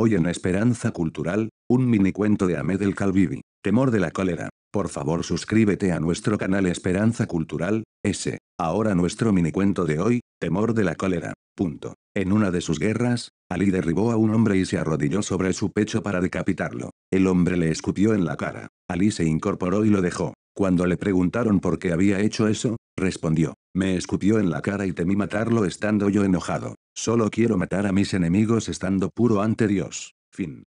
Hoy en Esperanza Cultural, un minicuento de Ahmed El Calvivi. Temor de la cólera. Por favor suscríbete a nuestro canal Esperanza Cultural, S. Ahora nuestro minicuento de hoy, Temor de la cólera. Punto. En una de sus guerras, Ali derribó a un hombre y se arrodilló sobre su pecho para decapitarlo. El hombre le escupió en la cara. Ali se incorporó y lo dejó. Cuando le preguntaron por qué había hecho eso, respondió, me escupió en la cara y temí matarlo estando yo enojado. Solo quiero matar a mis enemigos estando puro ante Dios. Fin.